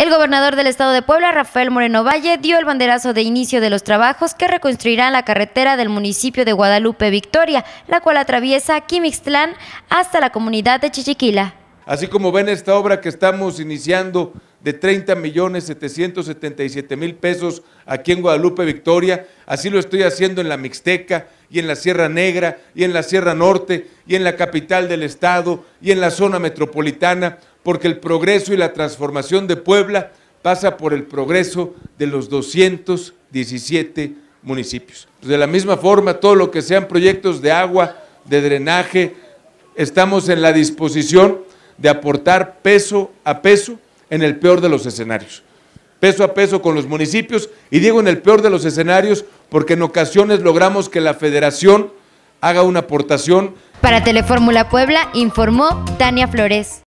El gobernador del estado de Puebla, Rafael Moreno Valle, dio el banderazo de inicio de los trabajos que reconstruirán la carretera del municipio de Guadalupe Victoria, la cual atraviesa Quimixtlán hasta la comunidad de Chichiquila. Así como ven esta obra que estamos iniciando de 30 millones 777 mil pesos aquí en Guadalupe Victoria, así lo estoy haciendo en la Mixteca y en la Sierra Negra y en la Sierra Norte y en la capital del estado y en la zona metropolitana porque el progreso y la transformación de Puebla pasa por el progreso de los 217 municipios. Pues de la misma forma, todo lo que sean proyectos de agua, de drenaje, estamos en la disposición de aportar peso a peso en el peor de los escenarios. Peso a peso con los municipios, y digo en el peor de los escenarios porque en ocasiones logramos que la federación haga una aportación. Para Telefórmula Puebla informó Tania Flores.